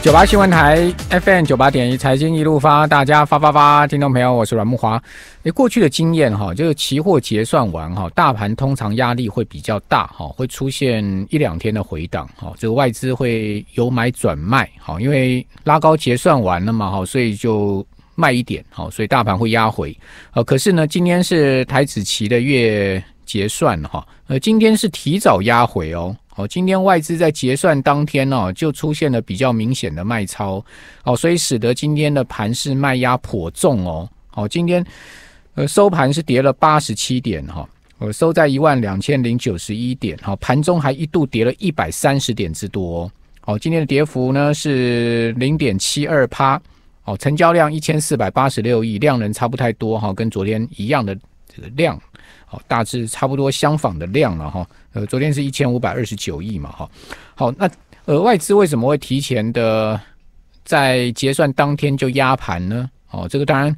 九八新闻台 FM 九八点一，财经一路发，大家发发发！听众朋友，我是阮木华。诶，过去的经验哈，就是期货结算完哈，大盘通常压力会比较大哈，会出现一两天的回档哈。这个外资会有买转卖哈，因为拉高结算完了嘛哈，所以就卖一点哈，所以大盘会压回。呃，可是呢，今天是台子期的月结算哈，呃，今天是提早压回哦。哦，今天外资在结算当天呢，就出现了比较明显的卖超，哦，所以使得今天的盘市卖压颇重哦。好，今天呃收盘是跌了八十七点哈，我收在一万两千零九十一点，哦，盘中还一度跌了一百三十点之多。哦，今天的跌幅呢是零点七二趴。哦，成交量一千四百八十六亿，量能差不太多哈，跟昨天一样的这个量。好，大致差不多相仿的量了哈。呃，昨天是一千五百二十九亿嘛哈。好，那呃外资为什么会提前的在结算当天就压盘呢？哦，这个当然，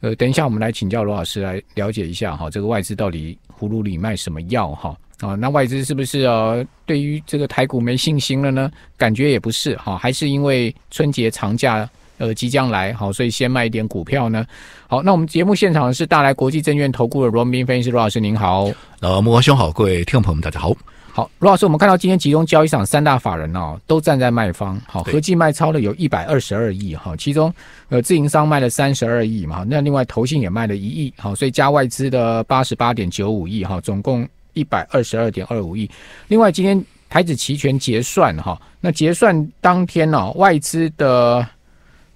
呃，等一下我们来请教罗老师来了解一下哈。这个外资到底葫芦里卖什么药哈？啊，那外资是不是呃对于这个台股没信心了呢？感觉也不是哈，还是因为春节长假呃即将来好，所以先卖一点股票呢？好，那我们节目现场是大来国际证券投顾的罗斌分析师罗老师您好，呃，木兄好，各位听众朋友们大家好。好，罗老师，我们看到今天集中交易场三大法人哦都站在卖方，好，合计卖超了有一百二十二亿哈，其中呃自营商卖了三十二亿嘛，那另外投信也卖了一亿，好，所以加外资的八十八点九五亿哈，总共一百二十二点二五亿。另外今天台指期权结算哈，那结算当天呢外资的。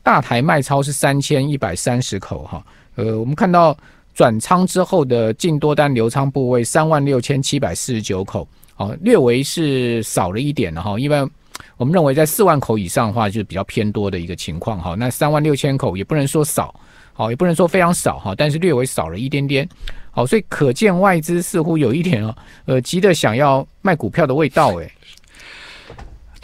大台卖超是三千一百三十口哈，呃，我们看到转仓之后的净多单流仓部位三万六千七百四十九口，哦，略微是少了一点哈，一般我们认为在四万口以上的话就是比较偏多的一个情况哈，那三万六千口也不能说少，好，也不能说非常少哈，但是略微少了一点点，好，所以可见外资似乎有一点哦，呃，急的想要卖股票的味道诶，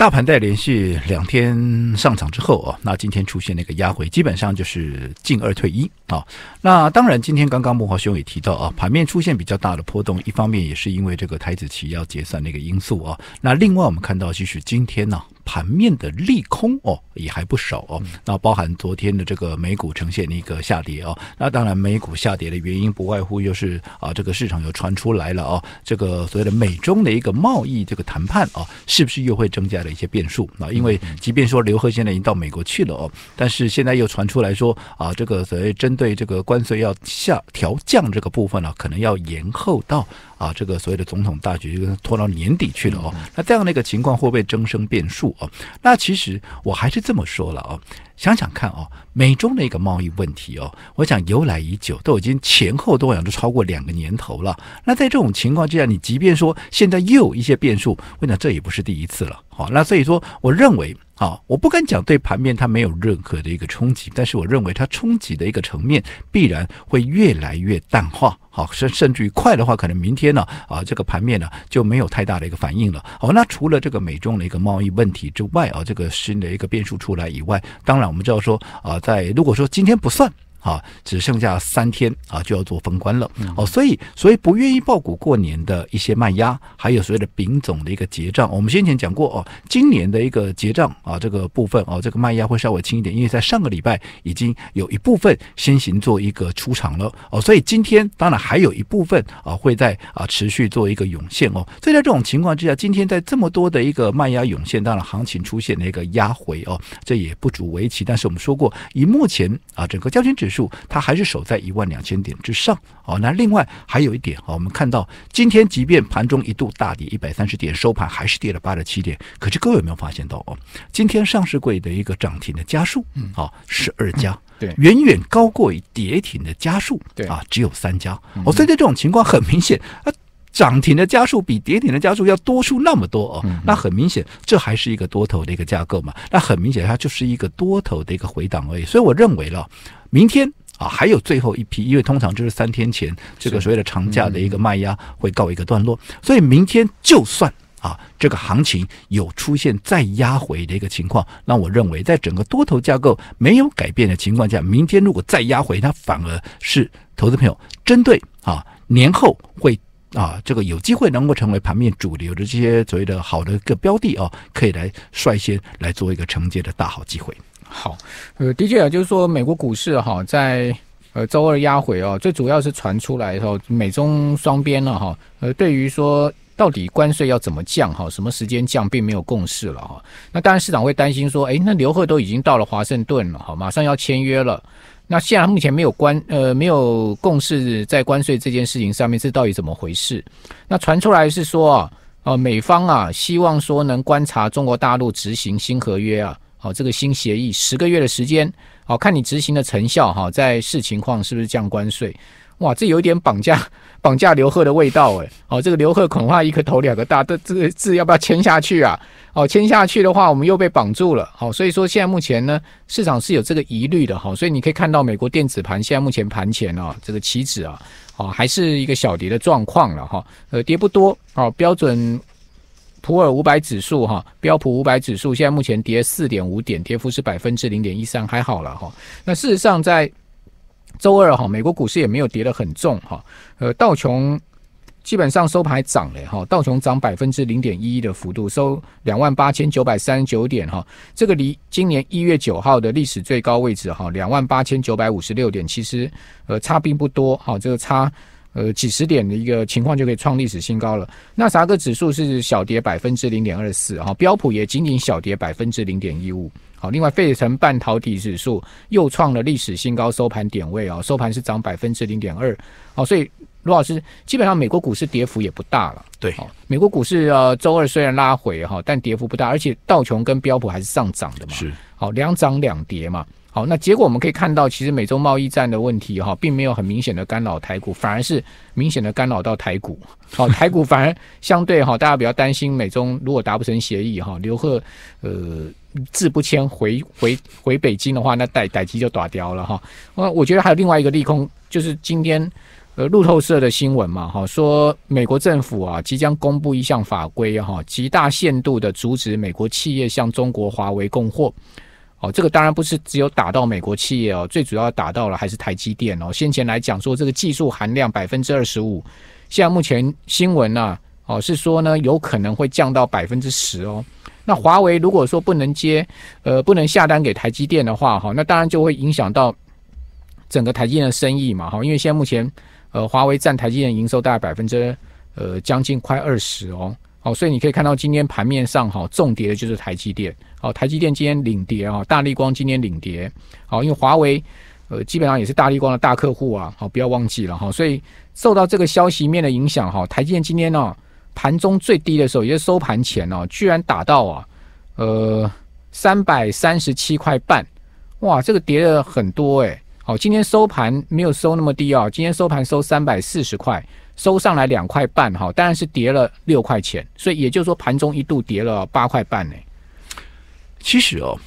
大盘在连续两天上涨之后啊，那今天出现那个压回，基本上就是进二退一啊。那当然，今天刚刚木华兄也提到啊，盘面出现比较大的波动，一方面也是因为这个台子期要结算那个因素啊。那另外，我们看到就是今天呢。盘面的利空哦，也还不少哦。那包含昨天的这个美股呈现一个下跌哦。那当然，美股下跌的原因不外乎又是啊，这个市场又传出来了哦，这个所谓的美中的一个贸易这个谈判哦，是不是又会增加了一些变数啊？因为即便说刘鹤现在已经到美国去了哦，但是现在又传出来说啊，这个所谓针对这个关税要下调降这个部分呢，可能要延后到啊，这个所谓的总统大局就跟拖到年底去了哦。那这样的一个情况会不会增生变数？哦，那其实我还是这么说了哦，想想看哦，美中的一个贸易问题哦，我想由来已久，都已经前后都讲都超过两个年头了。那在这种情况之下，你即便说现在又有一些变数，我想这也不是第一次了。好，那所以说，我认为。好，我不敢讲对盘面它没有任何的一个冲击，但是我认为它冲击的一个层面必然会越来越淡化。好，甚甚至于快的话，可能明天呢，啊，这个盘面呢就没有太大的一个反应了。好，那除了这个美中的一个贸易问题之外，啊，这个新的一个变数出来以外，当然我们知道说，啊，在如果说今天不算。啊，只剩下三天啊，就要做封关了哦，所以，所以不愿意报股过年的一些卖压，还有所谓的丙种的一个结账，我们先前讲过哦，今年的一个结账啊，这个部分哦，这个卖压会稍微轻一点，因为在上个礼拜已经有一部分先行做一个出场了哦，所以今天当然还有一部分啊，会在啊持续做一个涌现哦，所以在这种情况之下，今天在这么多的一个卖压涌现，当然行情出现了一个压回哦，这也不足为奇，但是我们说过，以目前啊整个交钱指数它还是守在一万两千点之上哦。那另外还有一点哦，我们看到今天即便盘中一度大跌一百三十点，收盘还是跌了八十七点。可是各位有没有发现到哦？今天上市柜的一个涨停的家数，嗯，好十二家，对，远远高过跌停的家数，对啊，只有三家。哦，所以这这种情况很明显啊。涨停的加速比跌停的加速要多出那么多哦，那很明显，这还是一个多头的一个架构嘛？那很明显，它就是一个多头的一个回档而已。所以，我认为了，明天啊，还有最后一批，因为通常就是三天前这个所谓的长假的一个卖压会告一个段落。所以，明天就算啊，这个行情有出现再压回的一个情况，那我认为，在整个多头架构没有改变的情况下，明天如果再压回，它反而是投资朋友针对啊年后会。啊，这个有机会能够成为盘面主流的这些所谓的好的一个标的哦，可以来率先来做一个承接的大好机会。好，呃，的确啊，就是说美国股市哈，在呃周二压回哦，最主要是传出来说美中双边了哈，呃，对于说到底关税要怎么降哈，什么时间降，并没有共识了哈。那当然市场会担心说，哎，那刘贺都已经到了华盛顿了，好，马上要签约了。那现在目前没有关呃没有共识在关税这件事情上面是到底怎么回事？那传出来是说啊啊美方啊希望说能观察中国大陆执行新合约啊好这个新协议十个月的时间，好看你执行的成效哈，在视情况是不是降关税。哇，这有点绑架 绑架刘贺的味道哎！哦，这个刘贺恐怕一个头两个大，但这个字要不要签下去啊？哦，签下去的话，我们又被绑住了。好，所以说现在目前呢，市场是有这个疑虑的哈。所以你可以看到，美国电子盘现在目前盘前啊，这个期指啊，哦，还是一个小跌的状况了哈。呃，跌不多哦。标准普尔五百指数哈，标普五百指数现在目前跌四点五点，跌幅是百分之零点一三，还好了哈。那事实上在周二哈，美国股市也没有跌得很重哈，呃，道琼基本上收盘涨了哈，道琼涨百分之零点一的幅度，收两万八千九百三十九点哈，这个离今年一月九号的历史最高位置哈，两万八千九百五十六点，其实呃差并不多哈，这个差呃几十点的一个情况就可以创历史新高了。那啥个指数是小跌百分之零点二四哈，标普也仅仅小跌百分之零点一五。好，另外，费城半导体指数又创了历史新高收盘点位啊，收盘是涨百分之零点二。好，所以卢老师基本上美国股市跌幅也不大了。对，美国股市呃周二虽然拉回哈，但跌幅不大，而且道琼跟标普还是上涨的嘛。是，好两涨两跌嘛。好，那结果我们可以看到，其实美中贸易战的问题哈，并没有很明显的干扰台股，反而是明显的干扰到台股。好，台股反而相对哈，大家比较担心美中如果达不成协议哈，刘鹤呃字不签回回回北京的话，那待待机就打掉了哈。我我觉得还有另外一个利空，就是今天呃路透社的新闻嘛哈，说美国政府啊即将公布一项法规哈，极大限度的阻止美国企业向中国华为供货。哦，这个当然不是只有打到美国企业哦，最主要打到了还是台积电哦。先前来讲说，这个技术含量百分之二十五，现在目前新闻呢，哦是说呢，有可能会降到百分之十哦。那华为如果说不能接，呃，不能下单给台积电的话哈，那当然就会影响到整个台积电的生意嘛哈。因为现在目前，呃，华为占台积电营收大概百分之呃将近快二十哦，哦，所以你可以看到今天盘面上哈重叠的就是台积电。好，台积电今天领跌啊，大力光今天领跌。好，因为华为呃基本上也是大力光的大客户啊，好不要忘记了哈。所以受到这个消息面的影响哈，台积电今天呢盘中最低的时候也是收盘前呢，居然打到啊呃三百三十七块半，哇，这个跌了很多哎。好，今天收盘没有收那么低啊，今天收盘收三百四十块，收上来两块半哈，当然是跌了六块钱，所以也就是说盘中一度跌了八块半哎。其实哦，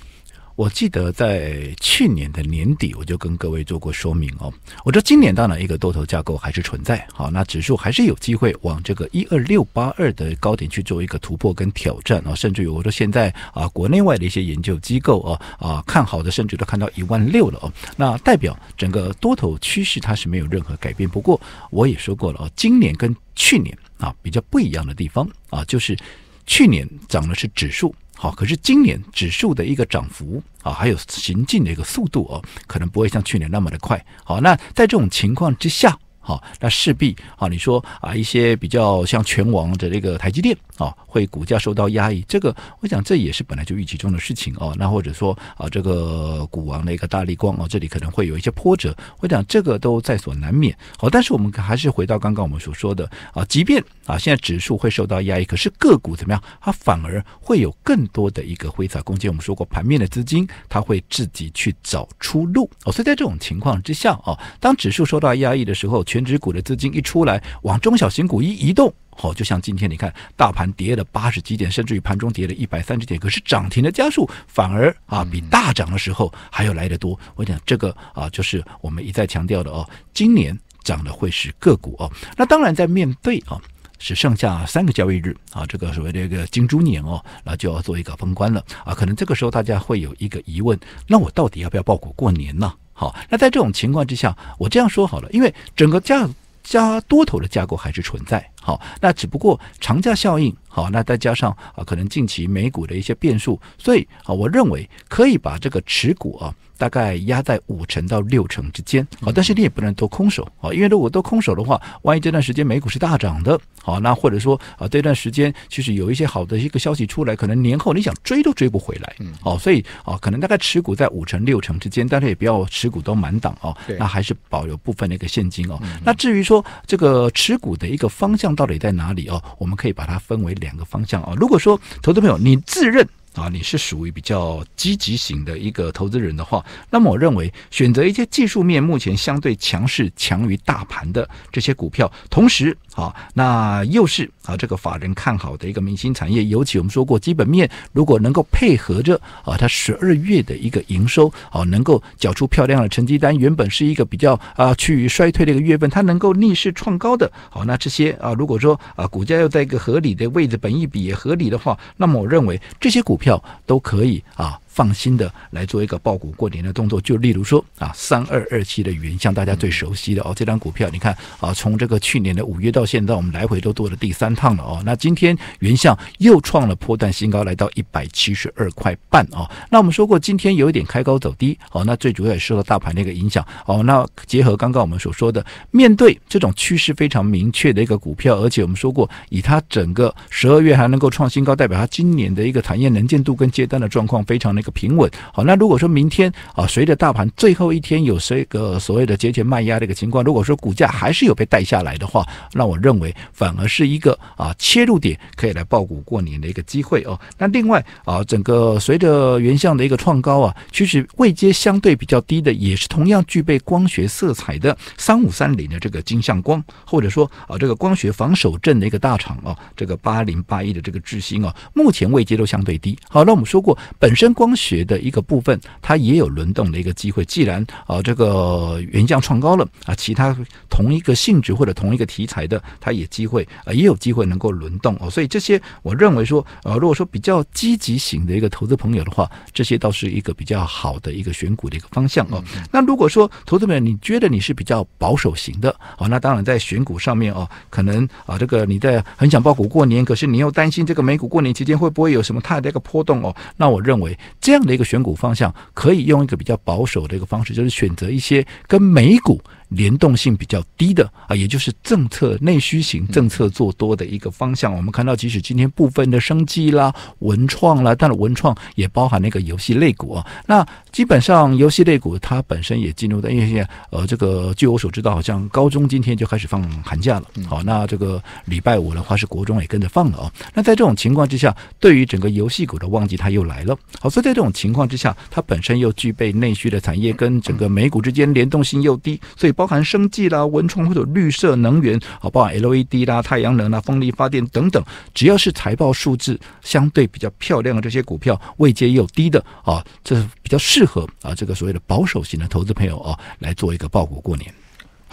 我记得在去年的年底，我就跟各位做过说明哦。我说今年当然一个多头架构还是存在，好，那指数还是有机会往这个一二六八二的高点去做一个突破跟挑战哦。甚至于我说现在啊，国内外的一些研究机构啊啊看好的，甚至都看到一万六了哦。那代表整个多头趋势它是没有任何改变。不过我也说过了哦，今年跟去年啊比较不一样的地方啊，就是去年涨的是指数。好，可是今年指数的一个涨幅啊，还有行进的一个速度哦，可能不会像去年那么的快。好，那在这种情况之下。好，那势必啊，你说啊，一些比较像全王的这个台积电啊，会股价受到压抑，这个我想这也是本来就预期中的事情哦。那或者说啊，这个股王的一个大力光哦，这里可能会有一些波折，我想这个都在所难免。好，但是我们还是回到刚刚我们所说的啊，即便啊，现在指数会受到压抑，可是个股怎么样，它反而会有更多的一个挥洒空间。我们说过，盘面的资金它会自己去找出路哦，所以在这种情况之下哦，当指数受到压抑的时候。全值股的资金一出来，往中小型股一移动，哦，就像今天你看，大盘跌了八十几点，甚至于盘中跌了一百三十点，可是涨停的家数反而啊比大涨的时候还要来得多。我讲这个啊，就是我们一再强调的哦，今年涨的会是个股哦。那当然，在面对啊，只剩下三个交易日啊，这个所谓这个金猪年哦，那就要做一个封关了啊。可能这个时候大家会有一个疑问，那我到底要不要报股过年呢？好，那在这种情况之下，我这样说好了，因为整个价加多头的架构还是存在。好，那只不过长假效应，好，那再加上啊，可能近期美股的一些变数，所以啊，我认为可以把这个持股啊。大概压在五成到六成之间哦，但是你也不能都空手啊，因为如果都空手的话，万一这段时间美股是大涨的，好，那或者说啊，这段时间其实有一些好的一个消息出来，可能年后你想追都追不回来，嗯，哦，所以啊，可能大概持股在五成六成之间，但是也不要持股都满档哦，那还是保留部分的一个现金哦。那至于说这个持股的一个方向到底在哪里哦，我们可以把它分为两个方向哦。如果说投资朋友，你自认。啊，你是属于比较积极型的一个投资人的话，那么我认为选择一些技术面目前相对强势、强于大盘的这些股票，同时。好，那又是啊，这个法人看好的一个明星产业，尤其我们说过基本面，如果能够配合着啊，它十二月的一个营收，啊，能够缴出漂亮的成绩单，原本是一个比较啊趋于衰退的一个月份，它能够逆势创高的，好，那这些啊，如果说啊，股价又在一个合理的位置，本一比也合理的话，那么我认为这些股票都可以啊。放心的来做一个爆股过年的动作，就例如说啊，三二二七的原像大家最熟悉的哦，这张股票你看啊，从这个去年的五月到现在，我们来回都做了第三趟了哦。那今天原像又创了破断新高，来到一百七十二块半哦。那我们说过，今天有一点开高走低哦，那最主要也受到大盘的一个影响哦。那结合刚刚我们所说的，面对这种趋势非常明确的一个股票，而且我们说过，以它整个十二月还能够创新高，代表它今年的一个产业能见度跟接单的状况非常的。一个平稳好，那如果说明天啊，随着大盘最后一天有这个所谓的节前卖压的一个情况，如果说股价还是有被带下来的话，那我认为反而是一个啊切入点，可以来报股过年的一个机会哦。那另外啊，整个随着原相的一个创高啊，其实位阶相对比较低的，也是同样具备光学色彩的三五三零的这个金相光，或者说啊这个光学防守证的一个大厂啊，这个八零八一的这个智星啊，目前位阶都相对低。好，那我们说过本身光。学的一个部分，它也有轮动的一个机会。既然啊，这个原价创高了啊，其他同一个性质或者同一个题材的，它也机会啊，也有机会能够轮动哦。所以这些，我认为说，呃，如果说比较积极型的一个投资朋友的话，这些倒是一个比较好的一个选股的一个方向哦。那如果说投资朋友，你觉得你是比较保守型的啊，那当然在选股上面哦，可能啊，这个你在很想抱股过年，可是你又担心这个美股过年期间会不会有什么太大的一个波动哦？那我认为。这样的一个选股方向，可以用一个比较保守的一个方式，就是选择一些跟美股。联动性比较低的啊，也就是政策内需型政策做多的一个方向。我们看到，即使今天部分的生机啦、文创啦，但是文创也包含那个游戏类股啊。那基本上游戏类股它本身也进入的，因为呃，这个据我所知道，好像高中今天就开始放寒假了。好，那这个礼拜五的话是国中也跟着放了啊。那在这种情况之下，对于整个游戏股的旺季，它又来了。好，所以在这种情况之下，它本身又具备内需的产业跟整个美股之间联动性又低，所以包。包含生计啦、文创或者绿色能源啊，包含 LED 啦、太阳能啦、风力发电等等，只要是财报数字相对比较漂亮的这些股票，位阶又低的啊，这是比较适合啊，这个所谓的保守型的投资朋友啊，来做一个报股过年。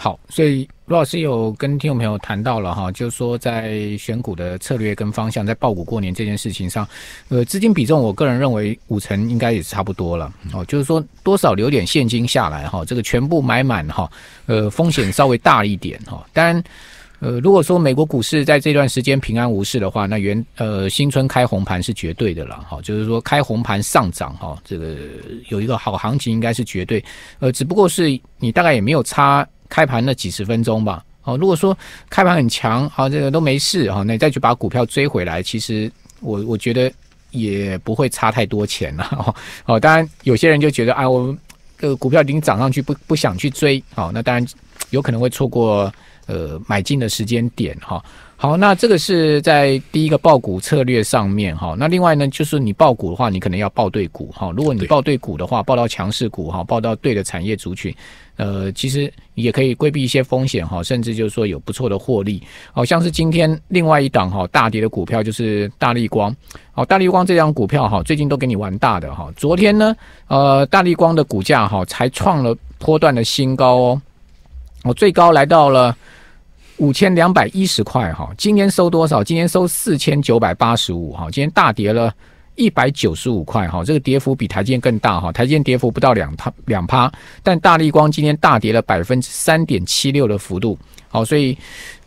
好，所以罗老师有跟听众朋友谈到了哈，就是说在选股的策略跟方向，在报股过年这件事情上，呃，资金比重，我个人认为五成应该也差不多了。哦，就是说多少留点现金下来哈，这个全部买满哈，呃，风险稍微大一点哈。当然，呃，如果说美国股市在这段时间平安无事的话，那原呃新春开红盘是绝对的了哈。就是说开红盘上涨哈，这个有一个好行情应该是绝对。呃，只不过是你大概也没有差。开盘那几十分钟吧，哦，如果说开盘很强，好，这个都没事啊，那你再去把股票追回来，其实我我觉得也不会差太多钱了。哦，当然有些人就觉得啊，我们这个股票已经涨上去，不不想去追，哦，那当然有可能会错过呃买进的时间点哈。好，那这个是在第一个爆股策略上面哈。那另外呢，就是你爆股的话，你可能要爆对股哈。如果你爆对股的话，爆到强势股哈，爆到对的产业族群。呃，其实也可以规避一些风险哈，甚至就是说有不错的获利。好像是今天另外一档哈大跌的股票就是大立光，好，大立光这张股票哈最近都给你玩大的哈。昨天呢，呃，大立光的股价哈才创了波段的新高哦，哦，最高来到了五千两百一十块哈。今天收多少？今天收四千九百八十五哈。今天大跌了。一百九十五块哈，这个跌幅比台积电更大哈，台积电跌幅不到两趴两趴，但大力光今天大跌了百分之三点七六的幅度，好，所以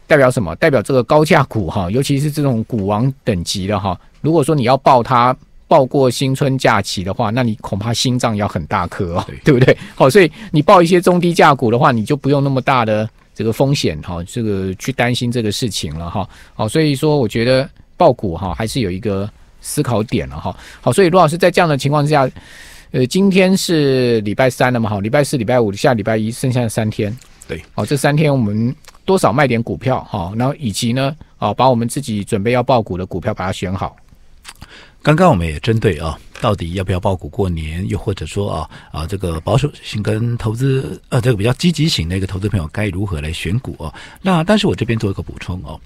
代表什么？代表这个高价股哈，尤其是这种股王等级的哈，如果说你要抱它抱过新春假期的话，那你恐怕心脏要很大颗哦，对不对？好，所以你抱一些中低价股的话，你就不用那么大的这个风险哈，这个去担心这个事情了哈。好，所以说我觉得报股哈还是有一个。思考点了哈，好，所以卢老师在这样的情况之下，呃，今天是礼拜三了嘛，好，礼拜四、礼拜五下礼拜一，剩下的三天，对，好，这三天我们多少卖点股票哈，然后以及呢，啊，把我们自己准备要爆股的股票把它选好。刚刚我们也针对啊，到底要不要爆股过年，又或者说啊啊，这个保守型跟投资，呃，这个比较积极型的一个投资朋友该如何来选股啊？那但是我这边做一个补充哦。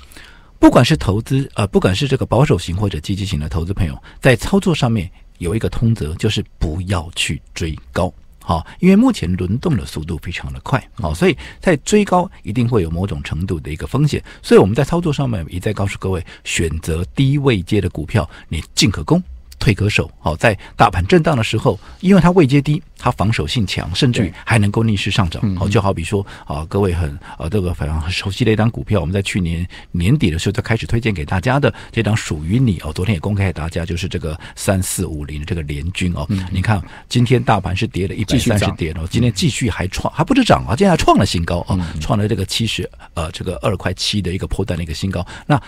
不管是投资啊，不管是这个保守型或者积极型的投资朋友，在操作上面有一个通则，就是不要去追高，好，因为目前轮动的速度非常的快，好，所以在追高一定会有某种程度的一个风险，所以我们在操作上面一再告诉各位，选择低位接的股票，你进可攻。退可守，好在大盘震荡的时候，因为它位阶低，它防守性强，甚至于还能够逆势上涨。好，就好比说啊，各位很啊这个非常熟悉的一张股票，我们在去年年底的时候就开始推荐给大家的这张属于你哦。昨天也公开给大家，就是这个三四五零这个联军哦。你看今天大盘是跌了一百三十点哦，今天继续还创还不止涨啊，今天还创了新高哦，创了这个七十呃这个二块七的一个破单的一个新高。那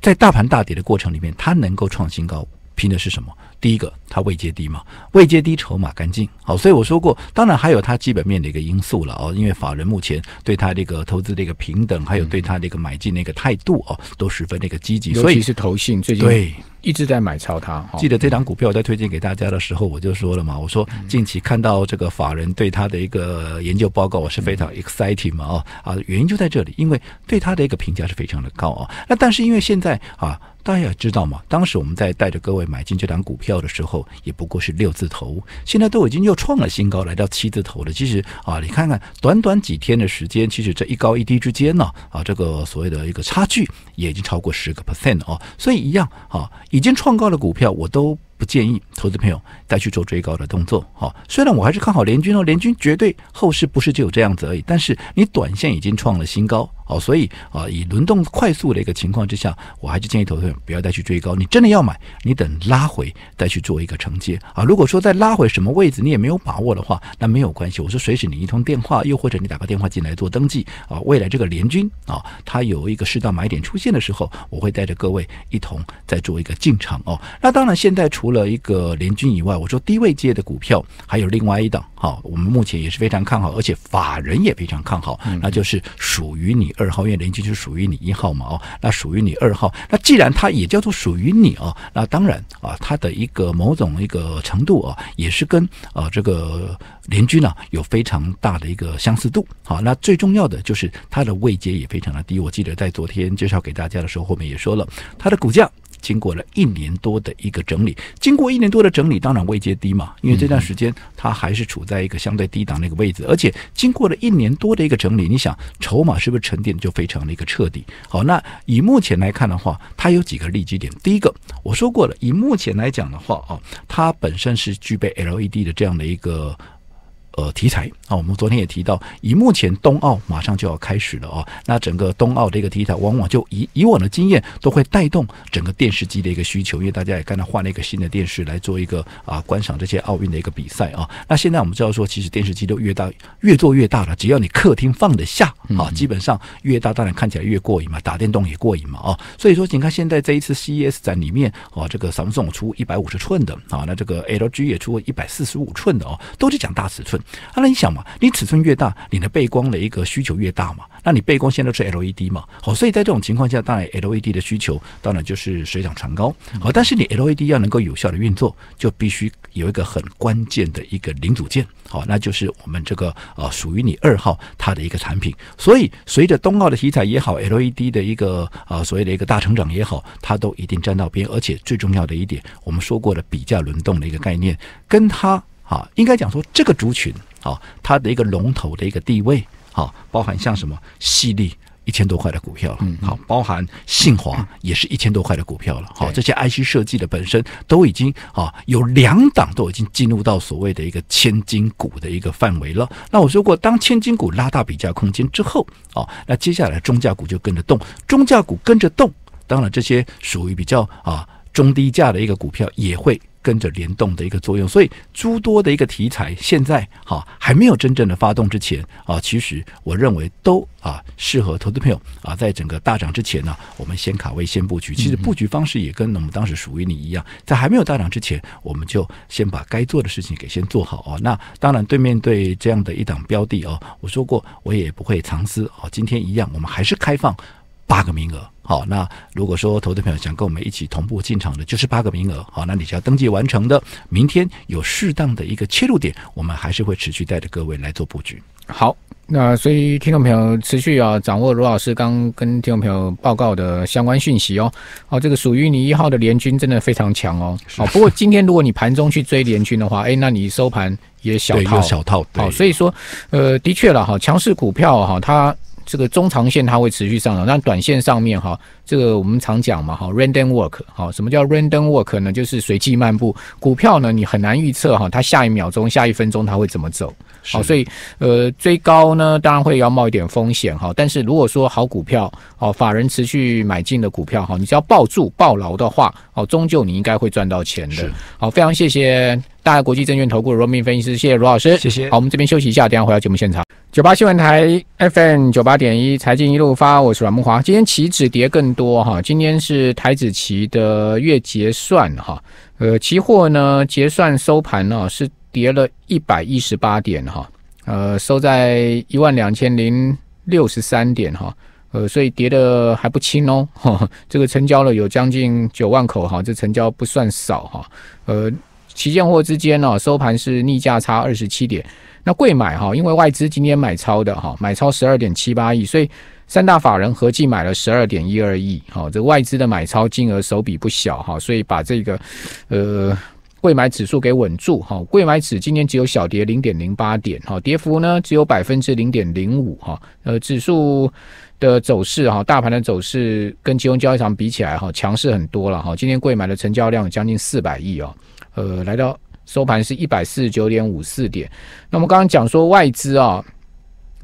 在大盘大跌的过程里面，它能够创新高。拼的是什么？第一个，它位阶低嘛，位阶低，筹码干净，好，所以我说过，当然还有它基本面的一个因素了啊，因为法人目前对它这个投资的一个平等，还有对它这个买进的一个态度哦，都十分的一个积极，尤其是投信，最近对。一直在买超它。记得这档股票我在推荐给大家的时候，我就说了嘛，我说近期看到这个法人对它的一个研究报告，我是非常 exciting 嘛，哦啊，原因就在这里，因为对它的一个评价是非常的高啊。那但是因为现在啊，大家也知道嘛，当时我们在带着各位买进这档股票的时候，也不过是六字头，现在都已经又创了新高，来到七字头了。其实啊，你看看短短几天的时间，其实这一高一低之间呢，啊，这个所谓的一个差距也已经超过十个 percent 哦，所以一样啊。已经创高的股票，我都。不建议投资朋友再去做追高的动作。好，虽然我还是看好联军哦，联军绝对后市不是只有这样子而已。但是你短线已经创了新高，好，所以啊，以轮动快速的一个情况之下，我还是建议投资朋友不要再去追高。你真的要买，你等拉回再去做一个承接啊。如果说再拉回什么位置你也没有把握的话，那没有关系。我说随时你一通电话，又或者你打个电话进来做登记啊。未来这个联军啊，它有一个适当买点出现的时候，我会带着各位一同再做一个进场哦。那当然，现在除了了一个联军以外，我说低位界的股票还有另外一档哈，我们目前也是非常看好，而且法人也非常看好，那就是属于你二号院联军，就属于你一号嘛哦，那属于你二号，那既然它也叫做属于你啊，那当然啊，它的一个某种一个程度啊，也是跟啊这个联军呢有非常大的一个相似度好，那最重要的就是它的位阶也非常的低，我记得在昨天介绍给大家的时候，后面也说了它的股价。经过了一年多的一个整理，经过一年多的整理，当然位阶低嘛，因为这段时间它还是处在一个相对低档那个位置，而且经过了一年多的一个整理，你想筹码是不是沉淀就非常的一个彻底？好，那以目前来看的话，它有几个利基点。第一个，我说过了，以目前来讲的话啊，它本身是具备 LED 的这样的一个。呃，题材啊，我们昨天也提到，以目前冬奥马上就要开始了啊，那整个冬奥的一个题材，往往就以以往的经验都会带动整个电视机的一个需求，因为大家也刚才换了一个新的电视来做一个啊，观赏这些奥运的一个比赛啊。那现在我们知道说，其实电视机都越大越做越大了，只要你客厅放得下啊，基本上越大当然看起来越过瘾嘛，打电动也过瘾嘛，啊。所以说你看现在这一次 CES 展里面啊，这个 Samsung 出一百五十寸的啊，那这个 LG 也出一百四十五寸的哦，都是讲大尺寸。那你想嘛，你尺寸越大，你的背光的一个需求越大嘛。那你背光现在是 LED 嘛，好，所以在这种情况下，当然 LED 的需求当然就是水涨船高。好，但是你 LED 要能够有效的运作，就必须有一个很关键的一个零组件，好，那就是我们这个啊，属于你二号它的一个产品。所以随着冬奥的题材也好，LED 的一个啊，所谓的一个大成长也好，它都一定站到边。而且最重要的一点，我们说过的比价轮动的一个概念，跟它。好，应该讲说这个族群，好，它的一个龙头的一个地位，好，包含像什么，西丽一千多块的股票了，好，包含信华也是一千多块的股票了，好，这些 IC 设计的本身都已经啊，有两档都已经进入到所谓的一个千金股的一个范围了。那我说过，当千金股拉大比价空间之后，啊，那接下来中价股就跟着动，中价股跟着动，当然这些属于比较啊。中低价的一个股票也会跟着联动的一个作用，所以诸多的一个题材现在哈还没有真正的发动之前啊，其实我认为都啊适合投资朋友啊，在整个大涨之前呢，我们先卡位先布局。其实布局方式也跟我们当时属于你一样，在还没有大涨之前，我们就先把该做的事情给先做好啊。那当然对面对这样的一档标的哦，我说过我也不会藏私哦，今天一样，我们还是开放。八个名额，好，那如果说投资朋友想跟我们一起同步进场的，就是八个名额，好，那你只要登记完成的。明天有适当的一个切入点，我们还是会持续带着各位来做布局。好，那所以听众朋友持续啊掌握卢老师刚跟听众朋友报告的相关讯息哦。哦，这个属于你一号的联军真的非常强哦。好，不过今天如果你盘中去追联军的话，哎，那你收盘也小套，小套。好，所以说，呃，的确了哈，强势股票哈它。这个中长线它会持续上涨，但短线上面哈，这个我们常讲嘛哈，random walk，哈，什么叫 random walk 呢？就是随机漫步，股票呢你很难预测哈，它下一秒钟、下一分钟它会怎么走，好，所以呃追高呢当然会要冒一点风险哈，但是如果说好股票哦，法人持续买进的股票哈，你只要抱住抱牢的话哦，终究你应该会赚到钱的。好，非常谢谢大家，国际证券投顾罗明分析师，谢谢罗老师，谢谢。好，我们这边休息一下，等下回到节目现场。九八新闻台 FM 九八点一，财经一路发，我是阮木华。今天期指跌更多哈，今天是台子期的月结算哈，呃，期货呢结算收盘呢是跌了一百一十八点哈，呃，收在一万两千零六十三点哈，呃，所以跌的还不轻哦。这个成交了有将近九万口哈，这成交不算少哈。呃，期现货之间呢收盘是逆价差二十七点。那贵买哈，因为外资今天买超的哈，买超十二点七八亿，所以三大法人合计买了十二点一二亿，好，这外资的买超金额手笔不小哈，所以把这个呃贵买指数给稳住哈，贵买指今天只有小跌零点零八点，哈，跌幅呢只有百分之零点零五哈，呃，指数的走势哈，大盘的走势跟金融交易场比起来哈，强势很多了哈，今天贵买的成交量将近四百亿哦，呃，来到。收盘是一百四十九点五四点。那我们刚刚讲说，外资啊，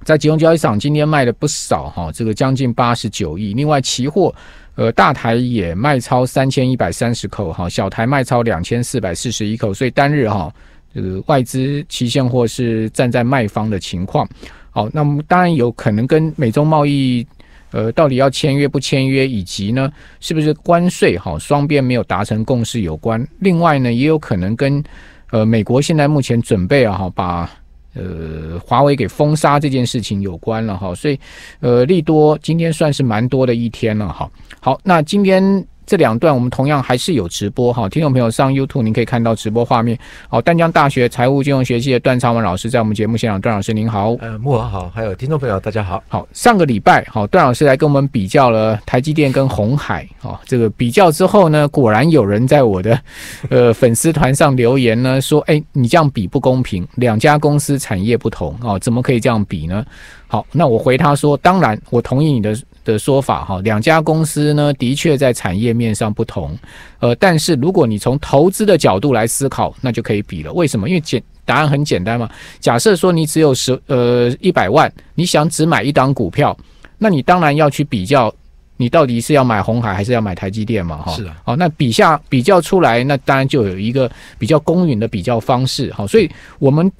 在集中交易场今天卖了不少哈，这个将近八十九亿。另外，期货呃，大台也卖超三千一百三十口哈，小台卖超两千四百四十一口。所以单日哈，这个外资期现货是站在卖方的情况。好，那么当然有可能跟美中贸易呃，到底要签约不签约，以及呢，是不是关税哈，双边没有达成共识有关。另外呢，也有可能跟呃，美国现在目前准备啊哈，把呃华为给封杀这件事情有关了哈，所以呃利多今天算是蛮多的一天了哈。好，那今天。这两段我们同样还是有直播哈，听众朋友上 YouTube 您可以看到直播画面。好，丹江大学财务金融学系的段长文老师在我们节目现场，段老师您好，呃，木河好，还有听众朋友大家好。好，上个礼拜好，段老师来跟我们比较了台积电跟红海，哦，这个比较之后呢，果然有人在我的 呃粉丝团上留言呢，说，哎，你这样比不公平，两家公司产业不同哦，怎么可以这样比呢？好，那我回他说，当然我同意你的。的说法哈，两家公司呢的确在产业面上不同，呃，但是如果你从投资的角度来思考，那就可以比了。为什么？因为简答案很简单嘛。假设说你只有十呃一百万，你想只买一档股票，那你当然要去比较，你到底是要买红海还是要买台积电嘛？哈，是的，好，那比下比较出来，那当然就有一个比较公允的比较方式。好，所以我们。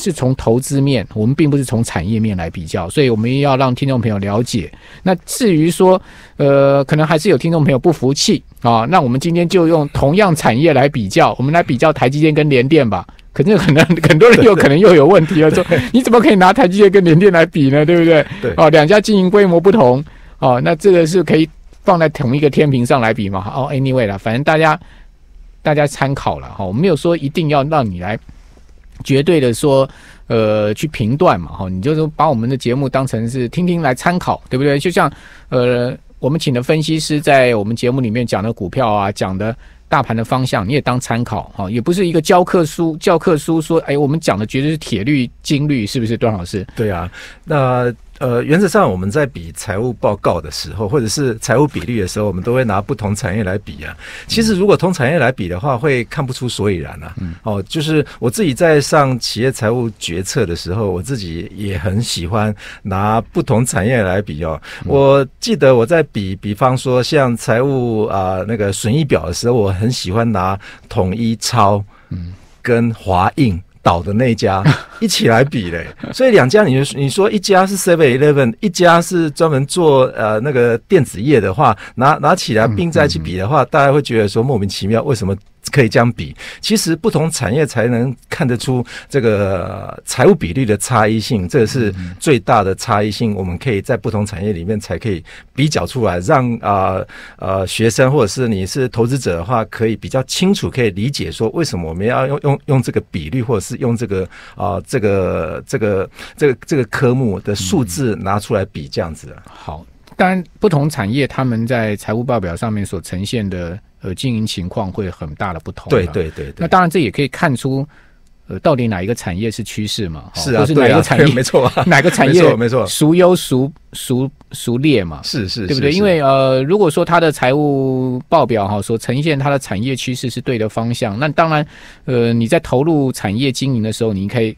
是从投资面，我们并不是从产业面来比较，所以我们要让听众朋友了解。那至于说，呃，可能还是有听众朋友不服气啊。那我们今天就用同样产业来比较，我们来比较台积电跟联电吧。可能可能很多人又可能又有问题了，说你怎么可以拿台积电跟联电来比呢？对不对？对哦，两家经营规模不同哦，那这个是可以放在同一个天平上来比嘛？哦，anyway 了，反正大家大家参考了哈，我没有说一定要让你来。绝对的说，呃，去评断嘛，哈，你就是把我们的节目当成是听听来参考，对不对？就像，呃，我们请的分析师在我们节目里面讲的股票啊，讲的大盘的方向，你也当参考，哈，也不是一个教科书，教科书说，哎，我们讲的绝对是铁律、金律，是不是，段老师？对啊，那。呃，原则上我们在比财务报告的时候，或者是财务比率的时候，我们都会拿不同产业来比啊。其实如果同产业来比的话，会看不出所以然啊。哦，就是我自己在上企业财务决策的时候，我自己也很喜欢拿不同产业来比哦。我记得我在比，比方说像财务啊那个损益表的时候，我很喜欢拿统一超嗯跟华印。倒的那一家 一起来比嘞，所以两家，你就你说一家是 Seven Eleven，一家是专门做呃那个电子业的话，拿拿起来并在一起比的话，大家会觉得说莫名其妙，为什么？可以这样比，其实不同产业才能看得出这个财务比率的差异性，这是最大的差异性。我们可以在不同产业里面才可以比较出来，让啊呃学生或者是你是投资者的话，可以比较清楚，可以理解说为什么我们要用用用这个比率，或者是用这个啊这个这个这个这个科目的数字拿出来比这样子。好，当然不同产业他们在财务报表上面所呈现的。呃，经营情况会很大的不同。对对对对，那当然这也可以看出，呃，到底哪一个产业是趋势嘛？是啊，产啊，没错，哪个产业？没错，没错，孰优孰孰孰劣嘛？是是，对不对？因为呃，如果说它的财务报表哈所呈现它的产业趋势是对的方向，那当然，呃，你在投入产业经营的时候，你可以。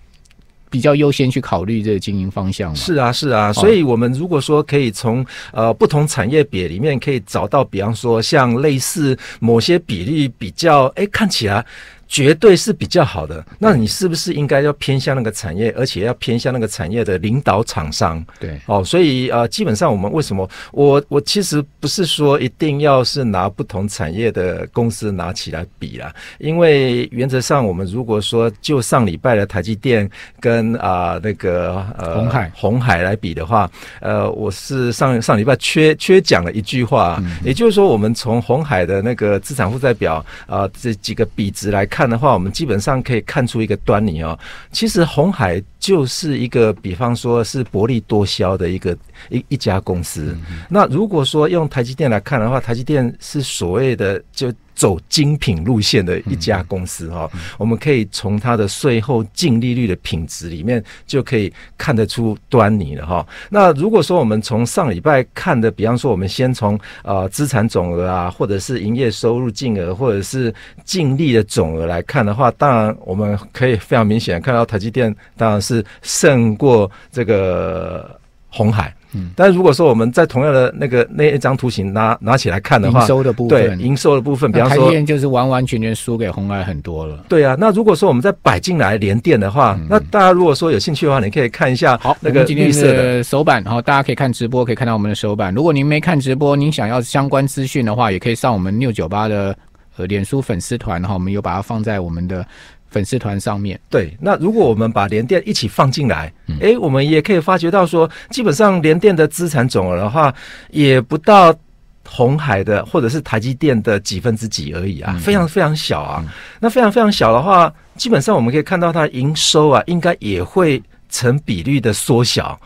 比较优先去考虑这个经营方向是啊，是啊。所以，我们如果说可以从呃不同产业别里面可以找到，比方说像类似某些比例比较，哎，看起来。绝对是比较好的。那你是不是应该要偏向那个产业，而且要偏向那个产业的领导厂商？对，哦，所以呃，基本上我们为什么我我其实不是说一定要是拿不同产业的公司拿起来比啦，因为原则上我们如果说就上礼拜的台积电跟啊那个呃红海红海来比的话，呃，我是上上礼拜缺缺讲了一句话，也就是说，我们从红海的那个资产负债表啊这几个比值来看。看的话，我们基本上可以看出一个端倪哦。其实红海。就是一个，比方说，是薄利多销的一个一一家公司。那如果说用台积电来看的话，台积电是所谓的就走精品路线的一家公司哈。我们可以从它的税后净利率的品质里面，就可以看得出端倪了哈。那如果说我们从上礼拜看的，比方说，我们先从呃资产总额啊，或者是营业收入净额，或者是净利的总额来看的话，当然我们可以非常明显看到台积电当然是。是胜过这个红海，嗯，但如果说我们在同样的那个那一张图形拿拿起来看的话，营收的部分，对营收的部分，比方说就是完完全全输给红海很多了。对啊，那如果说我们再摆进来连电的话，那大家如果说有兴趣的话，你可以看一下好那个今天的首板，然后大家可以看直播，可以看到我们的首板。如果您没看直播，您想要相关资讯的话，也可以上我们六九八的呃脸书粉丝团，然后我们有把它放在我们的。粉丝团上面，对，那如果我们把联电一起放进来，哎，我们也可以发觉到说，基本上联电的资产总额的话，也不到红海的或者是台积电的几分之几而已啊，非常非常小啊。那非常非常小的话，基本上我们可以看到它营收啊，应该也会成比例的缩小。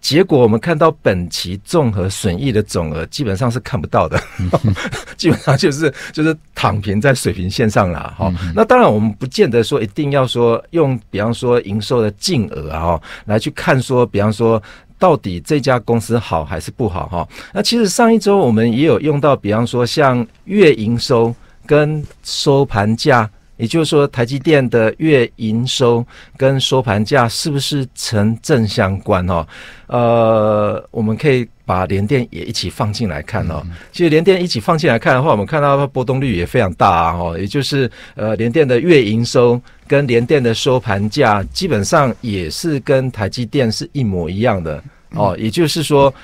结果我们看到本期综合损益的总额基本上是看不到的，基本上就是就是躺平在水平线上了哈。那当然我们不见得说一定要说用比方说营收的净额啊来去看说比方说到底这家公司好还是不好哈。那其实上一周我们也有用到比方说像月营收跟收盘价。也就是说，台积电的月营收跟收盘价是不是成正相关哦？呃，我们可以把联电也一起放进来看哦。其实联电一起放进来看的话，我们看到它波动率也非常大哦。也就是，呃，联电的月营收跟联电的收盘价基本上也是跟台积电是一模一样的哦。也就是说，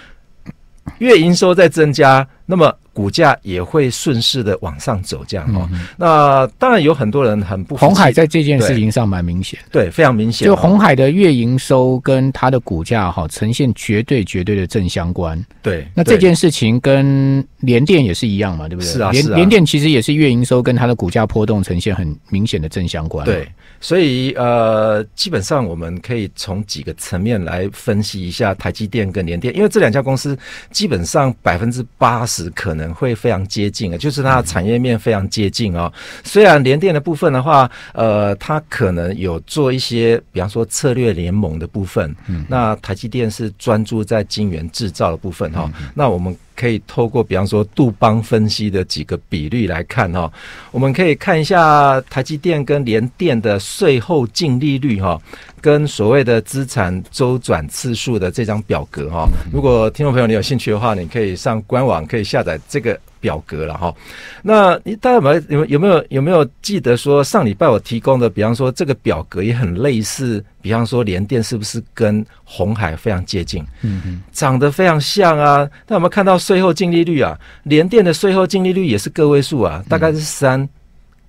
月营收在增加，那么。股价也会顺势的往上走，这样哦，那当然有很多人很不红海在这件事情上蛮明显，对，非常明显。就红海的月营收跟它的股价哈呈现绝对绝对的正相关。对，那这件事情跟联电也是一样嘛，对不对？是啊，联联电其实也是月营收跟它的股价波动呈现很明显的正相关。对。所以，呃，基本上我们可以从几个层面来分析一下台积电跟联电，因为这两家公司基本上百分之八十可能会非常接近啊，就是它的产业面非常接近哦。虽然联电的部分的话，呃，它可能有做一些，比方说策略联盟的部分，那台积电是专注在晶圆制造的部分哈。那我们。可以透过比方说杜邦分析的几个比率来看哦，我们可以看一下台积电跟联电的税后净利率哈。跟所谓的资产周转次数的这张表格哈，如果听众朋友你有兴趣的话，你可以上官网可以下载这个表格了哈。那你大家有没有有没有有没有记得说上礼拜我提供的，比方说这个表格也很类似，比方说联电是不是跟红海非常接近？嗯嗯，长得非常像啊。那我们看到税后净利率啊，联电的税后净利率也是个位数啊，大概是三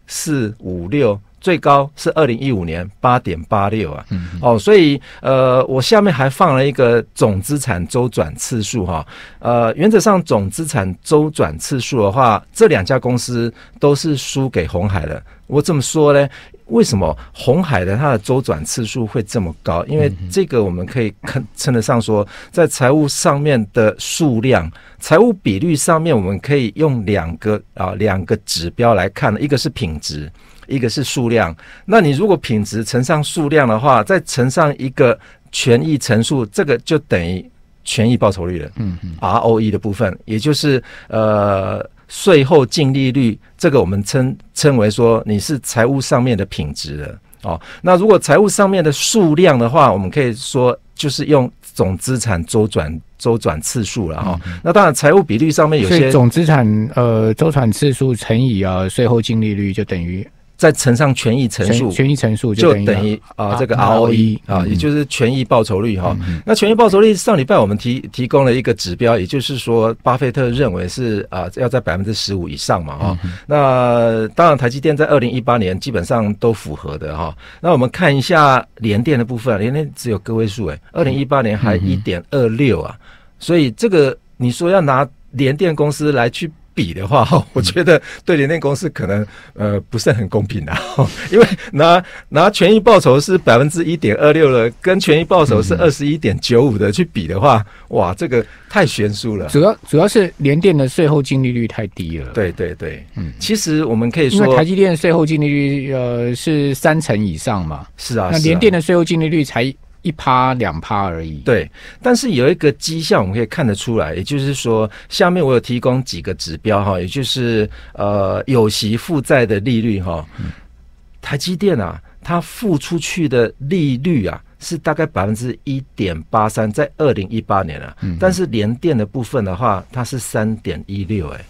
四五六。最高是二零一五年八点八六啊，哦，所以呃，我下面还放了一个总资产周转次数哈，呃，原则上总资产周转次数的话，这两家公司都是输给红海的。我怎么说呢？为什么红海的它的周转次数会这么高？因为这个我们可以看称得上说，在财务上面的数量、财务比率上面，我们可以用两个啊两个指标来看的，一个是品质。一个是数量，那你如果品质乘上数量的话，再乘上一个权益乘数，这个就等于权益报酬率了，嗯嗯，ROE 的部分，也就是呃税后净利率，这个我们称称为说你是财务上面的品质了，哦，那如果财务上面的数量的话，我们可以说就是用总资产周转周转次数了啊，那当然财务比率上面有些，总资产呃周转次数乘以啊税后净利率就等于。再乘上权益乘数，权益乘数就等于啊这个 ROE 啊，也就是权益报酬率哈。那权益报酬率上礼拜我们提提供了一个指标，也就是说巴菲特认为是啊要在百分之十五以上嘛哈。那当然台积电在二零一八年基本上都符合的哈。那我们看一下联电的部分，联电只有个位数哎，二零一八年还一点二六啊，所以这个你说要拿联电公司来去。比的话，我觉得对联电公司可能呃不是很公平的，因为拿拿权益报酬是百分之一点二六的，跟权益报酬是二十一点九五的去比的话，哇，这个太悬殊了。主要主要是联电的税后净利率太低了。对对对，嗯，其实我们可以说，台积电税后净利率呃是三成以上嘛，是啊，那联电的税后净利率才。一趴两趴而已。对，但是有一个迹象我们可以看得出来，也就是说，下面我有提供几个指标哈，也就是呃有息负债的利率哈，台积电啊，它付出去的利率啊是大概百分之一点八三，在二零一八年啊。但是连电的部分的话，它是三点一六哎。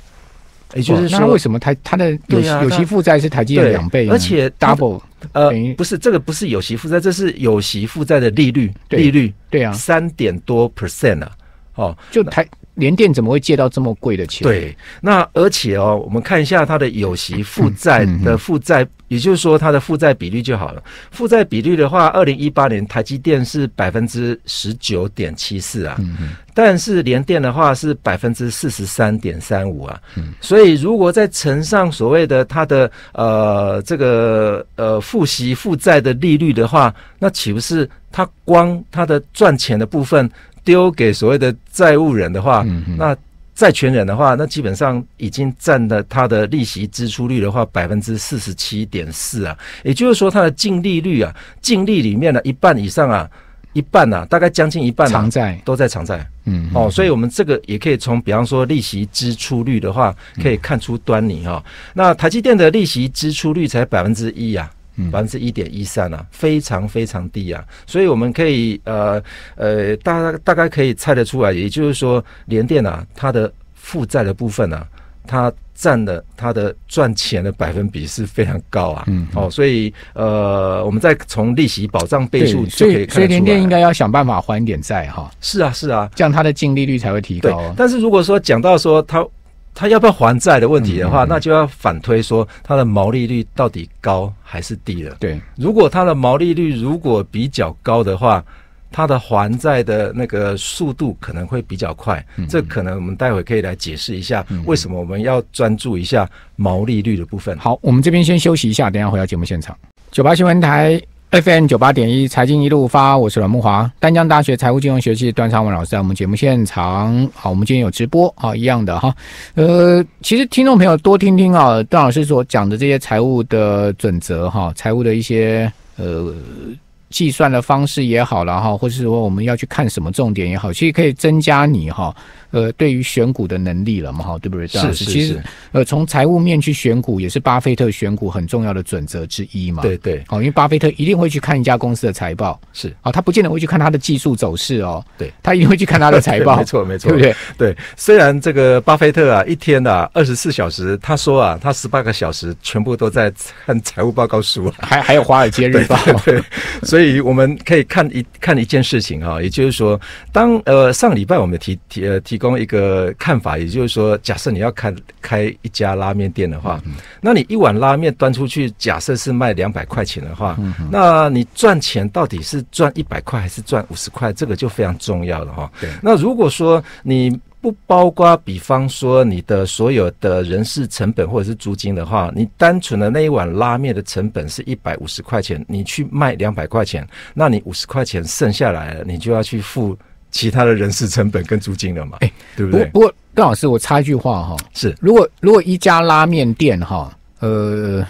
也就是说，为什么台它的有有息负债是台积电两倍？而且 double，呃，不是这个不是有息负债，这是有息负债的利率，利率对啊，三点多 percent 啊，哦，就台联电怎么会借到这么贵的钱？对，那而且哦，我们看一下它的有息负债的负债。也就是说，它的负债比率就好了。负债比率的话，二零一八年台积电是百分之十九点七四啊，但是联电的话是百分之四十三点三五啊。所以如果再乘上所谓的它的呃这个呃复息负债的利率的话，那岂不是它光它的赚钱的部分丢给所谓的债务人的话，那？债权人的话，那基本上已经占了他的利息支出率的话，百分之四十七点四啊，也就是说他的净利率啊，净利里面的一半以上啊，一半啊，大概将近一半，常债都在常债，嗯哦，所以我们这个也可以从比方说利息支出率的话，可以看出端倪哈。那台积电的利息支出率才百分之一啊。百分之一点一三啊，非常非常低啊，所以我们可以呃呃，大大概可以猜得出来，也就是说，联电啊，它的负债的部分呢，它占的它的赚钱的百分比是非常高啊，嗯，哦，所以呃，我们再从利息保障倍数就可以看以所以联电应该要想办法还一点债哈，是啊是啊，这样它的净利率才会提高。但是如果说讲到说它。他要不要还债的问题的话，那就要反推说他的毛利率到底高还是低了。对，如果他的毛利率如果比较高的话，他的还债的那个速度可能会比较快。这可能我们待会可以来解释一下为什么我们要专注一下毛利率的部分。好，我们这边先休息一下，等下回到节目现场。九八新闻台。FM 九八点一，财经一路发，我是阮慕华。丹江大学财务金融学系段昌文老师在我们节目现场，好，我们今天有直播啊，一样的哈。呃，其实听众朋友多听听啊，段老师所讲的这些财务的准则哈，财务的一些呃。计算的方式也好了哈，或者说我们要去看什么重点也好，其实可以增加你哈呃对于选股的能力了嘛哈，对不对？是是是。呃，从财务面去选股也是巴菲特选股很重要的准则之一嘛。对对。哦，因为巴菲特一定会去看一家公司的财报。是。啊，他不见得会去看他的技术走势哦。对。他一定会去看他的财报。没错没错。对不对？对。虽然这个巴菲特啊，一天啊二十四小时，他说啊，他十八个小时全部都在看财务报告书，还还有《华尔街日报》。对。所以我们可以看一看一件事情哈，也就是说，当呃上礼拜我们提提呃提供一个看法，也就是说，假设你要开开一家拉面店的话，那你一碗拉面端出去，假设是卖两百块钱的话，那你赚钱到底是赚一百块还是赚五十块，这个就非常重要了哈。那如果说你不包括，比方说你的所有的人事成本或者是租金的话，你单纯的那一碗拉面的成本是一百五十块钱，你去卖两百块钱，那你五十块钱剩下来了，你就要去付其他的人事成本跟租金了嘛？哎，对不对？不过邓老师，我插一句话哈，是如果如果一家拉面店哈，呃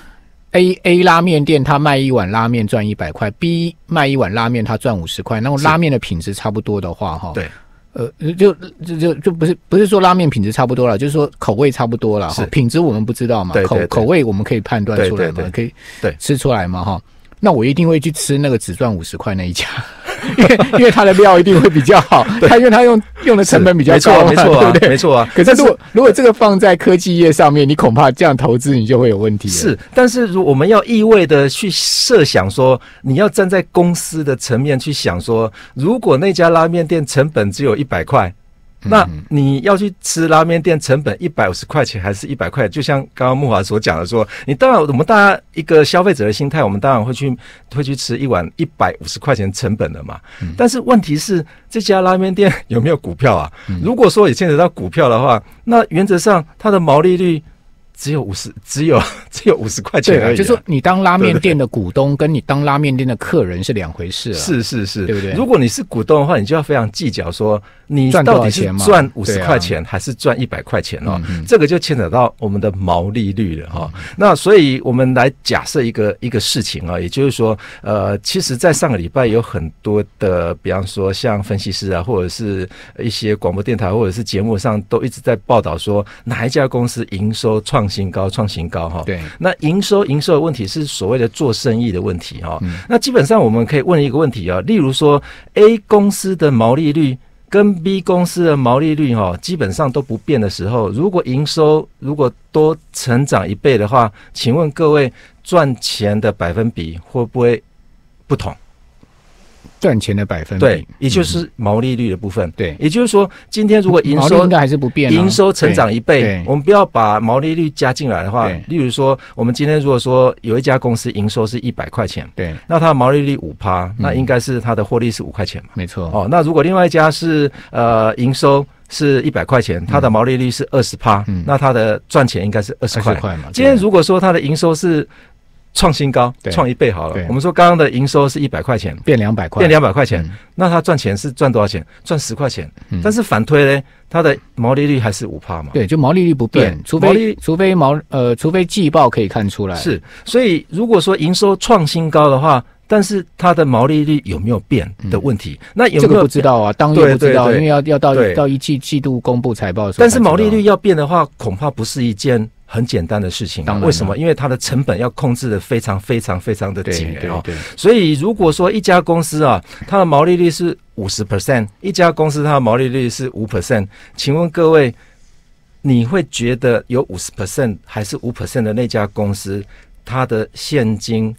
，A A 拉面店他卖一碗拉面赚一百块，B 卖一碗拉面他赚五十块，那么拉面的品质差不多的话哈，对。呃，就就就就不是不是说拉面品质差不多了，就是说口味差不多了哈。品质我们不知道嘛，口口味我们可以判断出来嘛，可以对吃出来嘛哈。那我一定会去吃那个只赚五十块那一家。因为因为它的料一定会比较好，它因为它用用的成本比较错，没错，对不对？没错啊。可是如果如果这个放在科技业上面，你恐怕这样投资你就会有问题。是，但是如我们要意味的去设想说，你要站在公司的层面去想说，如果那家拉面店成本只有一百块。那你要去吃拉面店，成本一百五十块钱还是一百块？就像刚刚木华所讲的，说你当然我们大家一个消费者的心态，我们当然会去会去吃一碗一百五十块钱成本的嘛。但是问题是，这家拉面店有没有股票啊？如果说也牵扯到股票的话，那原则上它的毛利率。只有五十，只有 只有五十块钱。而已。就说你当拉面店的股东，跟你当拉面店的客人是两回事。啊。是是是，对不对？如果你是股东的话，你就要非常计较说，你到底是赚五十块钱还是赚一百块钱哦。这个就牵扯到我们的毛利率了哈。那所以我们来假设一个一个事情啊，也就是说，呃，其实，在上个礼拜有很多的，比方说像分析师啊，或者是一些广播电台或者是节目上，都一直在报道说哪一家公司营收创。创新高，创新高，哈。对。那营收，营收的问题是所谓的做生意的问题，哈。那基本上我们可以问一个问题啊，例如说 A 公司的毛利率跟 B 公司的毛利率，哈，基本上都不变的时候，如果营收如果多成长一倍的话，请问各位赚钱的百分比会不会不同？赚钱的百分比，对，也就是毛利率的部分。对，也就是说，今天如果营收应该还是不变，营收成长一倍，我们不要把毛利率加进来的话，例如说，我们今天如果说有一家公司营收是一百块钱，对，那它的毛利率五趴，那应该是它的获利是五块钱，没错。哦，那如果另外一家是呃，营收是一百块钱，它的毛利率是二十趴，那它的赚钱应该是二十块今天如果说它的营收是创新高，创一倍好了。我们说刚刚的营收是一百块钱，变两百，变两百块钱，那它赚钱是赚多少钱？赚十块钱。但是反推呢，它的毛利率还是五帕嘛？对，就毛利率不变，除非除非毛呃，除非季报可以看出来。是，所以如果说营收创新高的话，但是它的毛利率有没有变的问题，那有这个不知道啊，当月不知道，因为要要到到一季季度公布财报。但是毛利率要变的话，恐怕不是一件。很简单的事情，为什么？因为它的成本要控制的非常非常非常的紧对。所以如果说一家公司啊，它的毛利率是五十 percent，一家公司它的毛利率是五 percent，请问各位，你会觉得有五十 percent 还是五 percent 的那家公司，它的现金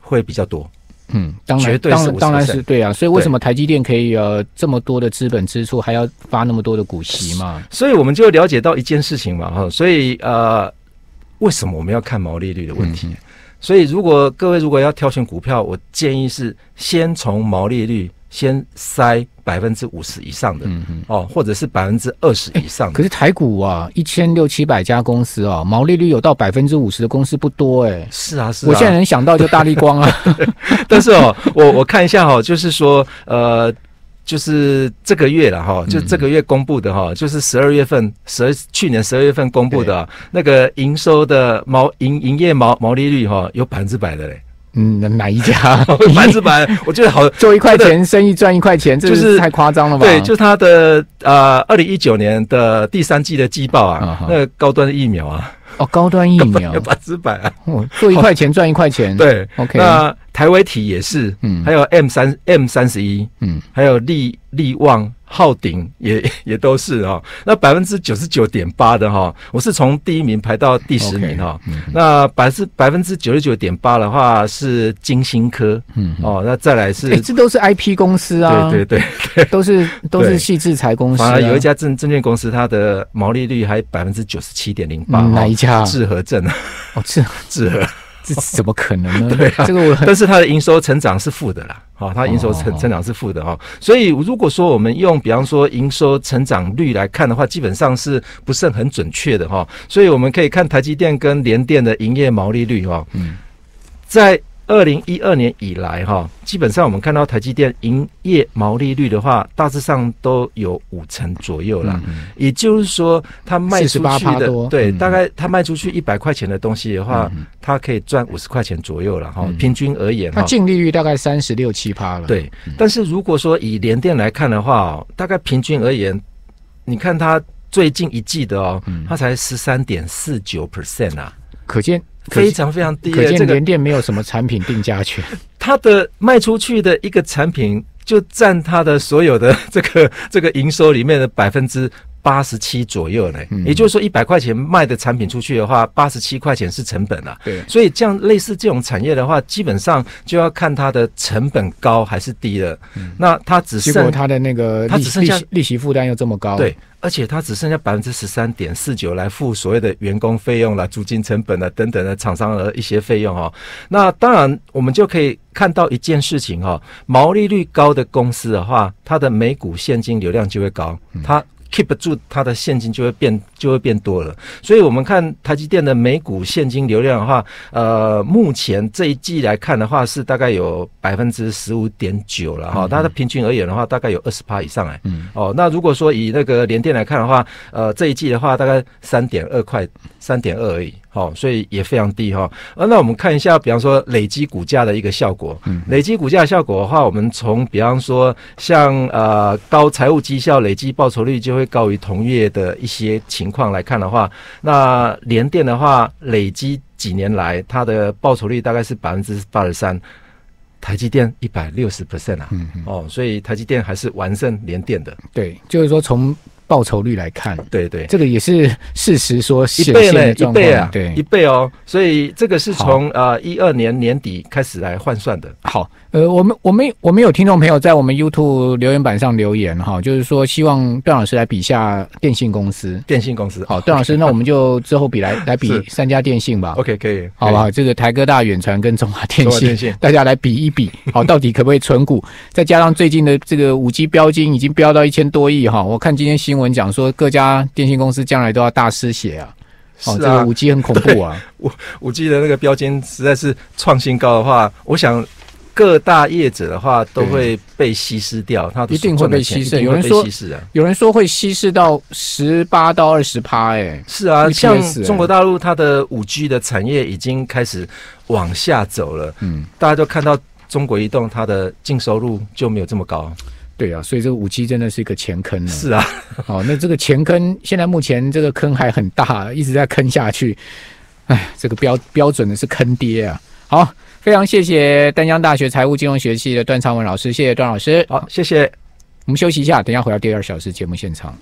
会比较多？嗯，当然，当然，当然是对啊，所以为什么台积电可以呃这么多的资本支出，还要发那么多的股息嘛？所以我们就了解到一件事情嘛哈，所以呃，为什么我们要看毛利率的问题？所以如果各位如果要挑选股票，我建议是先从毛利率。先筛百分之五十以上的哦，或者是百分之二十以上的。可是台股啊，一千六七百家公司啊，毛利率有到百分之五十的公司不多哎。是啊，是啊。我现在能想到就大立光啊。但是哦，我我看一下哈，就是说呃，就是这个月了哈，就这个月公布的哈，就是十二月份十去年十二月份公布的那个营收的毛营营业毛毛利率哈，有百分之百的嘞。嗯，哪一家？百 直板，我觉得好做一块钱生意赚一块钱，这是太夸张了吧？对，就是他的呃，二零一九年的第三季的季报啊，那高端疫苗啊，哦，高端疫苗，百 子板，哦，做一块钱赚一块钱，对，OK。那台湾体也是，嗯，还有 M 三 M 三十一，嗯，还有利利旺。浩顶也也都是哦，那百分之九十九点八的哈，我是从第一名排到第十名哈。那百分之百分之九十九点八的话是金星科，嗯哦，那再来是，这都是 I P 公司啊，对对对，都是都是系制裁公司。啊，有一家证证券公司，它的毛利率还百分之九十七点零八，哪一家？智和证？哦，智智和，这怎么可能呢？对啊，这个我，但是它的营收成长是负的啦。啊，它营收成成长是负的哈，所以如果说我们用比方说营收成长率来看的话，基本上是不是很准确的哈，所以我们可以看台积电跟联电的营业毛利率哈，嗯，在。二零一二年以来，哈，基本上我们看到台积电营业毛利率的话，大致上都有五成左右啦。嗯，也就是说，它卖出去的，对，大概它卖出去一百块钱的东西的话，它可以赚五十块钱左右了哈。平均而言，它净利率大概三十六七趴了。对，但是如果说以联电来看的话，大概平均而言，你看它最近一季的哦，它才十三点四九 percent 啊，可见。非常非常低，可见联电没有什么产品定价权。它的卖出去的一个产品，就占它的所有的这个这个营收里面的百分之。八十七左右呢，也就是说一百块钱卖的产品出去的话，八十七块钱是成本了。对，所以这样类似这种产业的话，基本上就要看它的成本高还是低了。那它只剩它的那个，它只剩下利息负担又这么高，对，而且它只剩下百分之十三点四九来付所谓的员工费用了、租金成本了等等的厂商的一些费用哦。那当然，我们就可以看到一件事情哈，毛利率高的公司的话，它的每股现金流量就会高，它。keep 住它的现金就会变就会变多了，所以我们看台积电的每股现金流量的话，呃，目前这一季来看的话是大概有百分之十五点九了哈，它的平均而言的话大概有二十趴以上哎，哦，那如果说以那个联电来看的话，呃，这一季的话大概三点二块，三点二而已，好，所以也非常低哈。呃，那我们看一下，比方说累积股价的一个效果，累积股价效果的话，我们从比方说像呃高财务绩效累积报酬率就会。高于同业的一些情况来看的话，那联电的话，累积几年来，它的报酬率大概是百分之八十三，台积电一百六十 percent 啊，哦，所以台积电还是完胜联电的。对，就是说从报酬率来看，对对，这个也是事实，说一倍嘞，一倍啊，对，一倍哦，所以这个是从呃一二年年底开始来换算的。好。呃，我们我们我们有听众朋友在我们 YouTube 留言板上留言哈，就是说希望段老师来比下电信公司，电信公司。好，段老师，那我们就之后比来来比三家电信吧。OK，可以，好吧？这个台哥大远传跟中华电信，大家来比一比，好，到底可不可以存股？再加上最近的这个五 G 标金已经飙到一千多亿哈，我看今天新闻讲说各家电信公司将来都要大失血啊，这个五 G 很恐怖啊。五五 G 的那个标金实在是创新高的话，我想。各大业者的话都会被稀释掉，它一定会被稀释。有人说稀啊，有人说会稀释到十八到二十趴，哎，是啊，像中国大陆它的五 G 的产业已经开始往下走了，嗯，大家都看到中国移动它的净收入就没有这么高，对啊，所以这个五 G 真的是一个前坑，是啊，好，那这个前坑现在目前这个坑还很大，一直在坑下去，哎，这个标标准的是坑爹啊，好。非常谢谢丹江大学财务金融学系的段昌文老师，谢谢段老师。好，谢谢。我们休息一下，等下回到第二小时节目现场。